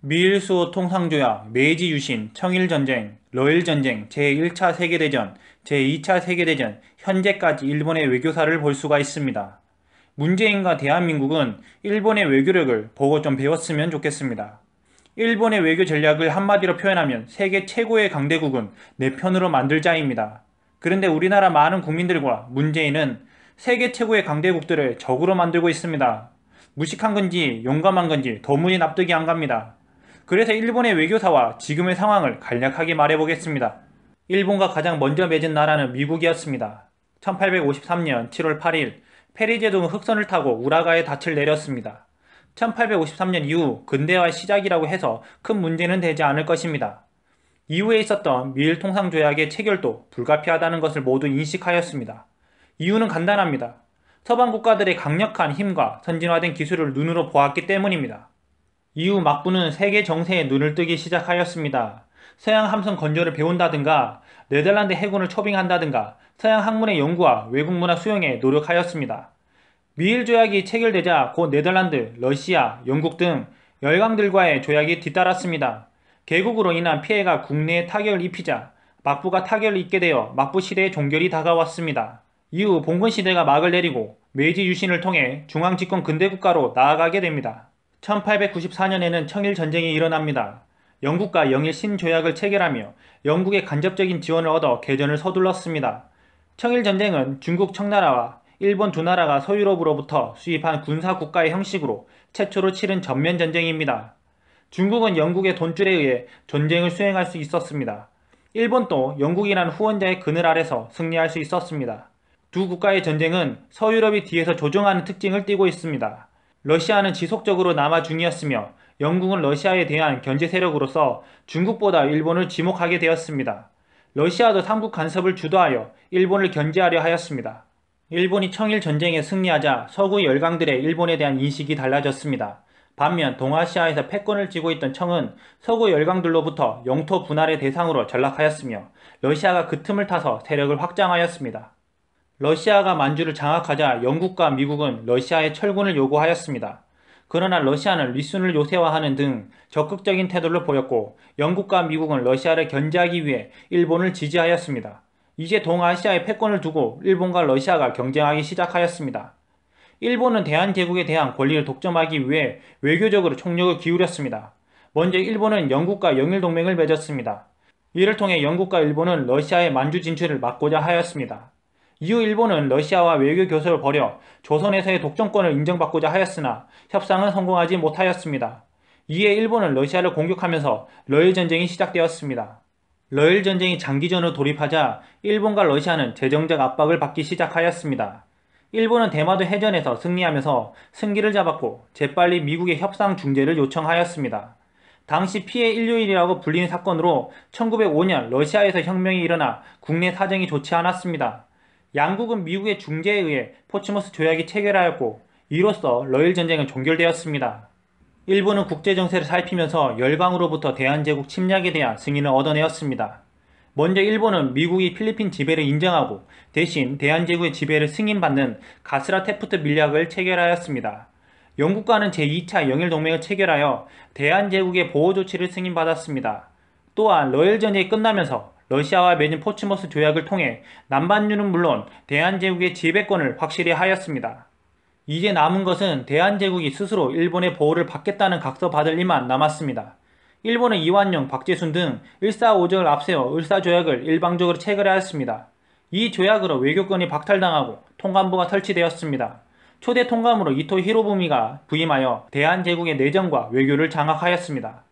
미일수호 통상조약, 메이지 유신, 청일전쟁, 러일전쟁, 제1차 세계대전, 제2차 세계대전, 현재까지 일본의 외교사를 볼 수가 있습니다. 문재인과 대한민국은 일본의 외교력을 보고 좀 배웠으면 좋겠습니다. 일본의 외교 전략을 한마디로 표현하면 세계 최고의 강대국은 내 편으로 만들자입니다. 그런데 우리나라 많은 국민들과 문재인은 세계 최고의 강대국들을 적으로 만들고 있습니다. 무식한 건지 용감한 건지 도무지 납득이 안 갑니다. 그래서 일본의 외교사와 지금의 상황을 간략하게 말해보겠습니다. 일본과 가장 먼저 맺은 나라는 미국이었습니다. 1853년 7월 8일 페리제도는 흑선을 타고 우라가에 닻을 내렸습니다. 1853년 이후 근대화 의 시작이라고 해서 큰 문제는 되지 않을 것입니다. 이후에 있었던 미일 통상조약의 체결도 불가피하다는 것을 모두 인식하였습니다. 이유는 간단합니다. 서방 국가들의 강력한 힘과 선진화된 기술을 눈으로 보았기 때문입니다. 이후 막부는 세계 정세에 눈을 뜨기 시작하였습니다. 서양 함선 건조를 배운다든가 네덜란드 해군을 초빙한다든가 서양 학문의 연구와 외국 문화 수용에 노력하였습니다. 미일 조약이 체결되자 곧 네덜란드, 러시아, 영국 등 열강들과의 조약이 뒤따랐습니다. 개국으로 인한 피해가 국내에 타격을 입히자 막부가 타격을 입게 되어 막부 시대의 종결이 다가왔습니다. 이후 봉건 시대가 막을 내리고 메이지 유신을 통해 중앙 집권 근대 국가로 나아가게 됩니다. 1894년에는 청일 전쟁이 일어납니다. 영국과 영일 신조약을 체결하며 영국의 간접적인 지원을 얻어 개전을 서둘렀습니다. 청일 전쟁은 중국 청나라와 일본 두 나라가 서유럽으로부터 수입한 군사 국가의 형식으로 최초로 치른 전면 전쟁입니다. 중국은 영국의 돈줄에 의해 전쟁을 수행할 수 있었습니다. 일본도 영국이란 후원자의 그늘 아래서 승리할 수 있었습니다. 두 국가의 전쟁은 서유럽이 뒤에서 조종하는 특징을 띠고 있습니다. 러시아는 지속적으로 남아 중이었으며 영국은 러시아에 대한 견제 세력으로서 중국보다 일본을 지목하게 되었습니다. 러시아도 삼국 간섭을 주도하여 일본을 견제하려 하였습니다. 일본이 청일 전쟁에 승리하자 서구 열강들의 일본에 대한 인식이 달라졌습니다. 반면 동아시아에서 패권을 쥐고 있던 청은 서구 열강들로부터 영토 분할의 대상으로 전락하였으며 러시아가 그 틈을 타서 세력을 확장하였습니다. 러시아가 만주를 장악하자 영국과 미국은 러시아의 철군을 요구하였습니다. 그러나 러시아는 리순을 요새화하는 등 적극적인 태도를 보였고 영국과 미국은 러시아를 견제하기 위해 일본을 지지하였습니다. 이제 동아시아의 패권을 두고 일본과 러시아가 경쟁하기 시작하였습니다. 일본은 대한제국에 대한 권리를 독점하기 위해 외교적으로 총력을 기울였습니다. 먼저 일본은 영국과 영일동맹을 맺었습니다. 이를 통해 영국과 일본은 러시아의 만주 진출을 막고자 하였습니다. 이후 일본은 러시아와 외교 교섭을 벌여 조선에서의 독점권을 인정받고자 하였으나 협상은 성공하지 못하였습니다. 이에 일본은 러시아를 공격하면서 러일 전쟁이 시작되었습니다. 러일 전쟁이 장기전으로 돌입하자 일본과 러시아는 재정적 압박을 받기 시작하였습니다. 일본은 대마도 해전에서 승리하면서 승기를 잡았고 재빨리 미국의 협상 중재를 요청하였습니다. 당시 피해 일요일이라고 불리는 사건으로 1905년 러시아에서 혁명이 일어나 국내 사정이 좋지 않았습니다. 양국은 미국의 중재에 의해 포츠머스 조약이 체결하였고 이로써 러일 전쟁은 종결되었습니다. 일본은 국제정세를 살피면서 열강으로부터 대한제국 침략에 대한 승인을 얻어내었습니다. 먼저 일본은 미국이 필리핀 지배를 인정하고 대신 대한제국의 지배를 승인받는 가스라 테프트 밀약을 체결하였습니다. 영국과는 제2차 영일동맹을 체결하여 대한제국의 보호조치를 승인받았습니다. 또한 러일 전이 끝나면서 러시아와 맺은 포츠머스 조약을 통해 남반유는 물론 대한제국의 지배권을 확실히 하였습니다. 이제 남은 것은 대한제국이 스스로 일본의 보호를 받겠다는 각서받을 일만 남았습니다. 일본은 이완용, 박재순 등 145조를 앞세워 을사조약을 일방적으로 체결하였습니다. 이 조약으로 외교권이 박탈당하고 통감부가 설치되었습니다. 초대 통감으로 이토 히로부미가 부임하여 대한제국의 내정과 외교를 장악하였습니다.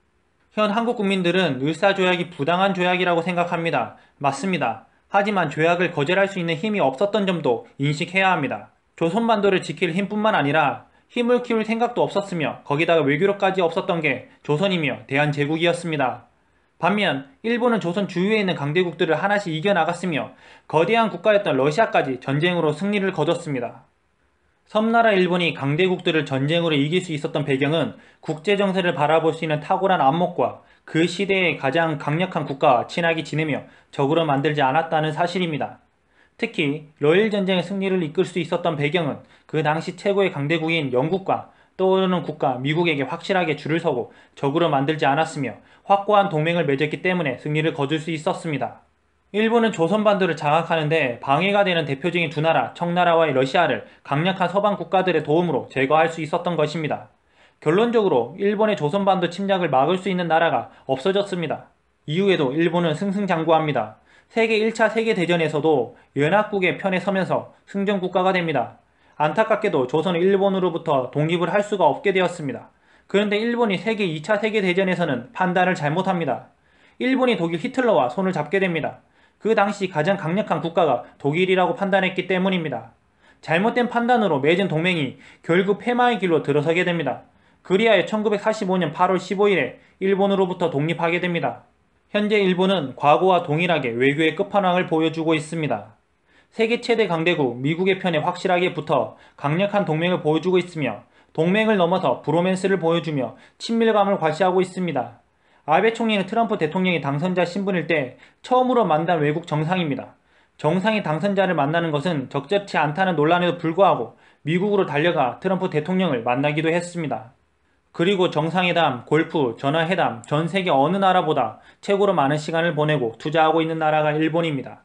현 한국 국민들은 을사조약이 부당한 조약이라고 생각합니다. 맞습니다. 하지만 조약을 거절할 수 있는 힘이 없었던 점도 인식해야 합니다. 조선반도를 지킬 힘뿐만 아니라 힘을 키울 생각도 없었으며 거기다가 외교력까지 없었던 게 조선이며 대한제국이었습니다. 반면 일본은 조선 주위에 있는 강대국들을 하나씩 이겨나갔으며 거대한 국가였던 러시아까지 전쟁으로 승리를 거뒀습니다. 섬나라 일본이 강대국들을 전쟁으로 이길 수 있었던 배경은 국제정세를 바라볼 수 있는 탁월한 안목과 그시대의 가장 강력한 국가와 친하게 지내며 적으로 만들지 않았다는 사실입니다. 특히 러일 전쟁의 승리를 이끌 수 있었던 배경은 그 당시 최고의 강대국인 영국과 떠오르는 국가 미국에게 확실하게 줄을 서고 적으로 만들지 않았으며 확고한 동맹을 맺었기 때문에 승리를 거둘 수 있었습니다. 일본은 조선 반도를 장악하는데 방해가 되는 대표적인 두 나라, 청나라와의 러시아를 강력한 서방 국가들의 도움으로 제거할 수 있었던 것입니다. 결론적으로 일본의 조선 반도 침략을 막을 수 있는 나라가 없어졌습니다. 이후에도 일본은 승승장구합니다. 세계 1차 세계대전에서도 연합국의 편에 서면서 승전국가가 됩니다. 안타깝게도 조선은 일본으로부터 독립을 할 수가 없게 되었습니다. 그런데 일본이 세계 2차 세계대전에서는 판단을 잘못합니다. 일본이 독일 히틀러와 손을 잡게 됩니다. 그 당시 가장 강력한 국가가 독일이라고 판단했기 때문입니다. 잘못된 판단으로 맺은 동맹이 결국 폐마의 길로 들어서게 됩니다. 그리하여 1945년 8월 15일에 일본으로부터 독립하게 됩니다. 현재 일본은 과거와 동일하게 외교의 끝판왕을 보여주고 있습니다. 세계 최대 강대국 미국의 편에 확실하게 붙어 강력한 동맹을 보여주고 있으며 동맹을 넘어서 브로맨스를 보여주며 친밀감을 과시하고 있습니다. 아베 총리는 트럼프 대통령이 당선자 신분일 때 처음으로 만난 외국 정상입니다. 정상이 당선자를 만나는 것은 적절치 않다는 논란에도 불구하고 미국으로 달려가 트럼프 대통령을 만나기도 했습니다. 그리고 정상회담, 골프, 전화회담, 전 세계 어느 나라보다 최고로 많은 시간을 보내고 투자하고 있는 나라가 일본입니다.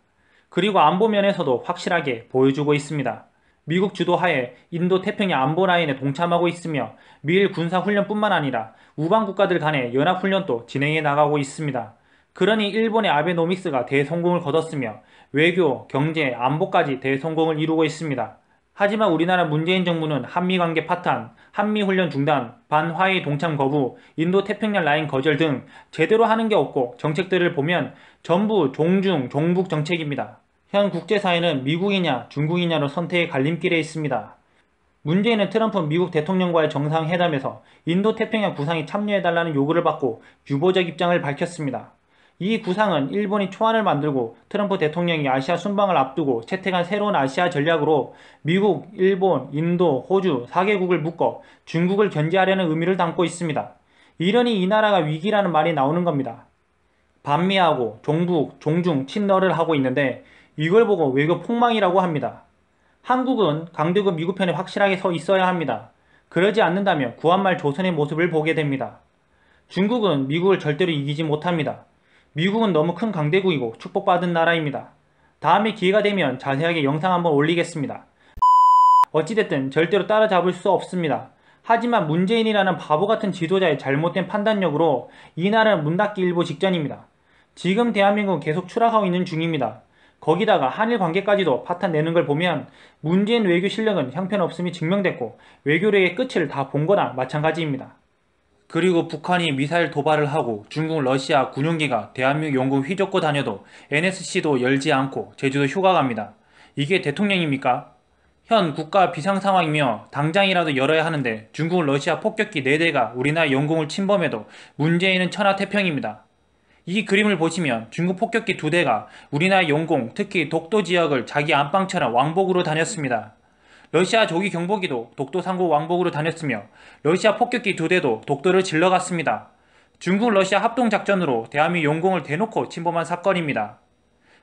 그리고 안보 면에서도 확실하게 보여주고 있습니다. 미국 주도하에 인도 태평양 안보 라인에 동참하고 있으며 미일 군사 훈련뿐만 아니라 우방 국가들 간의 연합 훈련도 진행해 나가고 있습니다. 그러니 일본의 아베노믹스가 대성공을 거뒀으며 외교, 경제, 안보까지 대성공을 이루고 있습니다. 하지만 우리나라 문재인 정부는 한미 관계 파탄, 한미 훈련 중단, 반화의 동참 거부, 인도 태평양 라인 거절 등 제대로 하는 게 없고 정책들을 보면 전부 종중, 종북 정책입니다. 현 국제사회는 미국이냐 중국이냐로 선택의 갈림길에 있습니다. 문재인은 트럼프 미국 대통령과의 정상회담에서 인도태평양 구상에 참여해달라는 요구를 받고 유보적 입장을 밝혔습니다. 이 구상은 일본이 초안을 만들고 트럼프 대통령이 아시아 순방을 앞두고 채택한 새로운 아시아 전략으로 미국, 일본, 인도, 호주 4개국을 묶어 중국을 견제하려는 의미를 담고 있습니다. 이러니 이 나라가 위기라는 말이 나오는 겁니다. 반미하고 종북, 종중, 친러를 하고 있는데 이걸 보고 외교 폭망이라고 합니다. 한국은 강대국 미국 편에 확실하게 서 있어야 합니다. 그러지 않는다면 구한말 조선의 모습을 보게 됩니다. 중국은 미국을 절대로 이기지 못합니다. 미국은 너무 큰 강대국이고 축복받은 나라입니다. 다음에 기회가 되면 자세하게 영상 한번 올리겠습니다. 어찌됐든 절대로 따라잡을 수 없습니다. 하지만 문재인이라는 바보 같은 지도자의 잘못된 판단력으로 이 나라는 문 닫기 일보 직전입니다. 지금 대한민국은 계속 추락하고 있는 중입니다. 거기다가 한일 관계까지도 파탄내는 걸 보면 문재인 외교 실력은 형편없음이 증명됐고 외교력의 끝을 다 본 거나 마찬가지입니다. 그리고 북한이 미사일 도발을 하고 중국, 러시아 군용기가 대한민국 영공 휘젓고 다녀도 NSC도 열지 않고 제주도 휴가 갑니다. 이게 대통령입니까? 현 국가 비상상황이며 당장이라도 열어야 하는데 중국, 러시아 폭격기 4대가 우리나라 영공을 침범해도 문재인은 천하태평입니다. 이 그림을 보시면 중국 폭격기 두 대가 우리나라 용공, 특히 독도 지역을 자기 안방처럼 왕복으로 다녔습니다. 러시아 조기 경보기도 독도 상공 왕복으로 다녔으며 러시아 폭격기 두 대도 독도를 질러갔습니다. 중국 러시아 합동작전으로 대한민국 용공을 대놓고 침범한 사건입니다.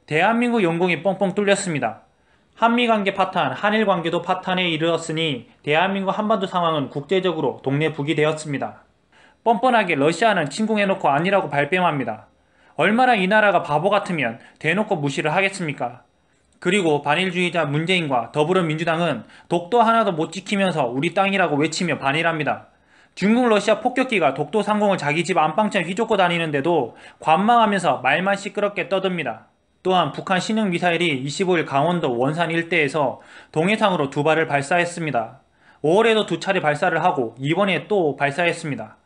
대한민국 용공이 뻥뻥 뚫렸습니다. 한미관계 파탄, 한일관계도 파탄에 이르렀으니 대한민국 한반도 상황은 국제적으로 동네 북이 되었습니다. 뻔뻔하게 러시아는 침공해놓고 아니라고 발뺌합니다. 얼마나 이 나라가 바보 같으면 대놓고 무시를 하겠습니까? 그리고 반일주의자 문재인과 더불어민주당은 독도 하나도 못 지키면서 우리 땅이라고 외치며 반일합니다. 중국 러시아 폭격기가 독도 상공을 자기 집 안방처럼 휘젓고 다니는데도 관망하면서 말만 시끄럽게 떠듭니다. 또한 북한 신흥 미사일이 25일 강원도 원산 일대에서 동해상으로 두 발을 발사했습니다. 5월에도 두 차례 발사를 하고 이번에 또 발사했습니다.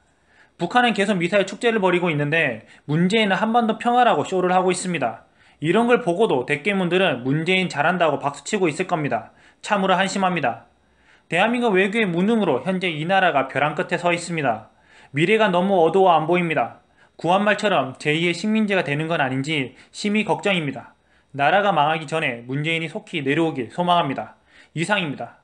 북한은 계속 미사일 축제를 벌이고 있는데 문재인은 한반도 평화라고 쇼를 하고 있습니다. 이런 걸 보고도 대깨문들은 문재인 잘한다고 박수치고 있을 겁니다. 참으로 한심합니다. 대한민국 외교의 무능으로 현재 이 나라가 벼랑 끝에 서 있습니다. 미래가 너무 어두워 안 보입니다. 구한말처럼 제2의 식민지가 되는 건 아닌지 심히 걱정입니다. 나라가 망하기 전에 문재인이 속히 내려오길 소망합니다. 이상입니다.